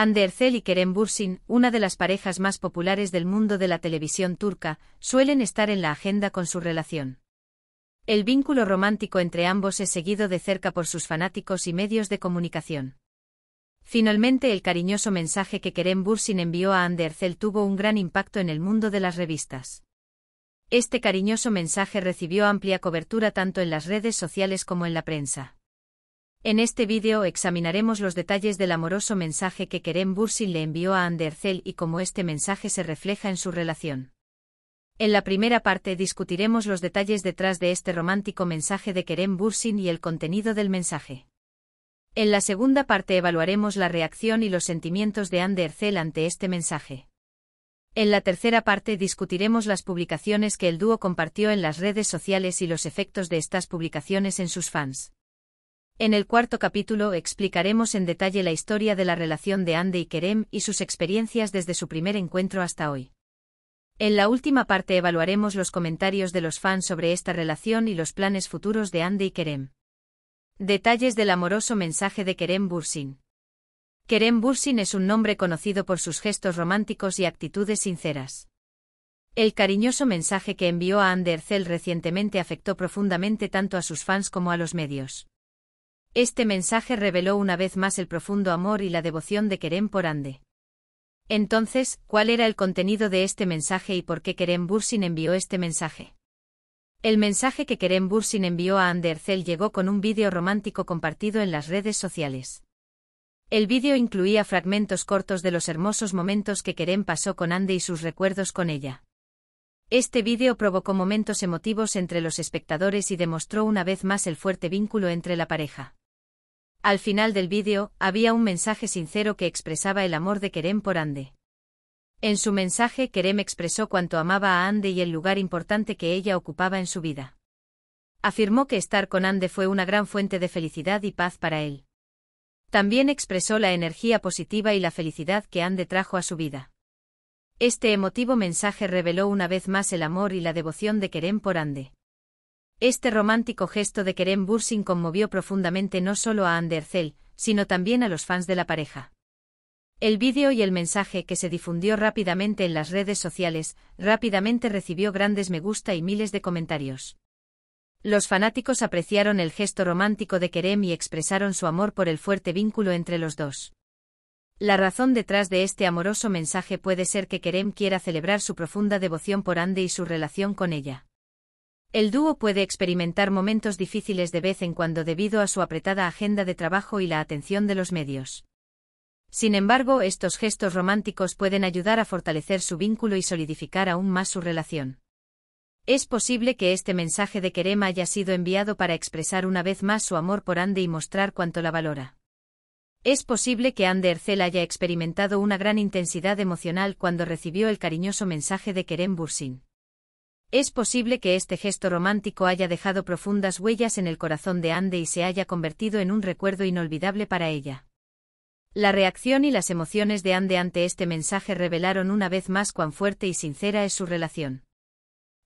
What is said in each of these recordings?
Anderzel y Kerem Bursin, una de las parejas más populares del mundo de la televisión turca, suelen estar en la agenda con su relación. El vínculo romántico entre ambos es seguido de cerca por sus fanáticos y medios de comunicación. Finalmente el cariñoso mensaje que Kerem Bursin envió a Anderzel tuvo un gran impacto en el mundo de las revistas. Este cariñoso mensaje recibió amplia cobertura tanto en las redes sociales como en la prensa. En este vídeo examinaremos los detalles del amoroso mensaje que Kerem Bursin le envió a Andercel y cómo este mensaje se refleja en su relación. En la primera parte discutiremos los detalles detrás de este romántico mensaje de Kerem Bursin y el contenido del mensaje. En la segunda parte evaluaremos la reacción y los sentimientos de Andercel ante este mensaje. En la tercera parte discutiremos las publicaciones que el dúo compartió en las redes sociales y los efectos de estas publicaciones en sus fans. En el cuarto capítulo explicaremos en detalle la historia de la relación de Ande y Kerem y sus experiencias desde su primer encuentro hasta hoy. En la última parte evaluaremos los comentarios de los fans sobre esta relación y los planes futuros de Ande y Kerem. Detalles del amoroso mensaje de Kerem Bursin. Kerem Bursin es un nombre conocido por sus gestos románticos y actitudes sinceras. El cariñoso mensaje que envió a Zell recientemente afectó profundamente tanto a sus fans como a los medios. Este mensaje reveló una vez más el profundo amor y la devoción de Kerem por Ande. Entonces, ¿cuál era el contenido de este mensaje y por qué Kerem Bursin envió este mensaje? El mensaje que Kerem Bursin envió a Ande Ercel llegó con un vídeo romántico compartido en las redes sociales. El vídeo incluía fragmentos cortos de los hermosos momentos que Kerem pasó con Ande y sus recuerdos con ella. Este vídeo provocó momentos emotivos entre los espectadores y demostró una vez más el fuerte vínculo entre la pareja. Al final del vídeo, había un mensaje sincero que expresaba el amor de Kerem por Ande. En su mensaje, Kerem expresó cuánto amaba a Ande y el lugar importante que ella ocupaba en su vida. Afirmó que estar con Ande fue una gran fuente de felicidad y paz para él. También expresó la energía positiva y la felicidad que Ande trajo a su vida. Este emotivo mensaje reveló una vez más el amor y la devoción de Kerem por Ande. Este romántico gesto de Kerem Bursin conmovió profundamente no solo a Anderzel, sino también a los fans de la pareja. El vídeo y el mensaje que se difundió rápidamente en las redes sociales, rápidamente recibió grandes me gusta y miles de comentarios. Los fanáticos apreciaron el gesto romántico de Kerem y expresaron su amor por el fuerte vínculo entre los dos. La razón detrás de este amoroso mensaje puede ser que Kerem quiera celebrar su profunda devoción por Ande y su relación con ella. El dúo puede experimentar momentos difíciles de vez en cuando debido a su apretada agenda de trabajo y la atención de los medios. Sin embargo, estos gestos románticos pueden ayudar a fortalecer su vínculo y solidificar aún más su relación. Es posible que este mensaje de Kerem haya sido enviado para expresar una vez más su amor por Ande y mostrar cuánto la valora. Es posible que Ande Ercel haya experimentado una gran intensidad emocional cuando recibió el cariñoso mensaje de Kerem Bursin. Es posible que este gesto romántico haya dejado profundas huellas en el corazón de Ande y se haya convertido en un recuerdo inolvidable para ella. La reacción y las emociones de Ande ante este mensaje revelaron una vez más cuán fuerte y sincera es su relación.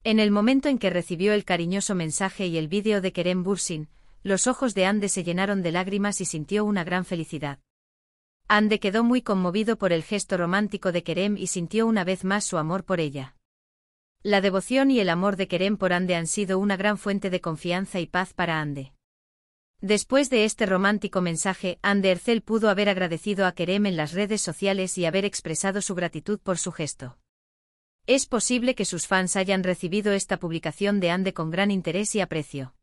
En el momento en que recibió el cariñoso mensaje y el vídeo de Kerem Bursin, los ojos de Ande se llenaron de lágrimas y sintió una gran felicidad. Ande quedó muy conmovido por el gesto romántico de Kerem y sintió una vez más su amor por ella. La devoción y el amor de Kerem por Ande han sido una gran fuente de confianza y paz para Ande. Después de este romántico mensaje, Ande Ercel pudo haber agradecido a Kerem en las redes sociales y haber expresado su gratitud por su gesto. Es posible que sus fans hayan recibido esta publicación de Ande con gran interés y aprecio.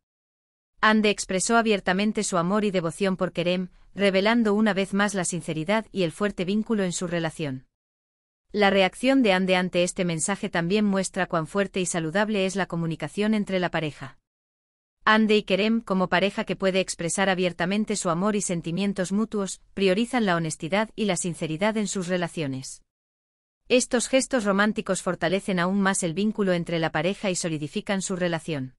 Ande expresó abiertamente su amor y devoción por Kerem, revelando una vez más la sinceridad y el fuerte vínculo en su relación. La reacción de Ande ante este mensaje también muestra cuán fuerte y saludable es la comunicación entre la pareja. Ande y Kerem, como pareja que puede expresar abiertamente su amor y sentimientos mutuos, priorizan la honestidad y la sinceridad en sus relaciones. Estos gestos románticos fortalecen aún más el vínculo entre la pareja y solidifican su relación.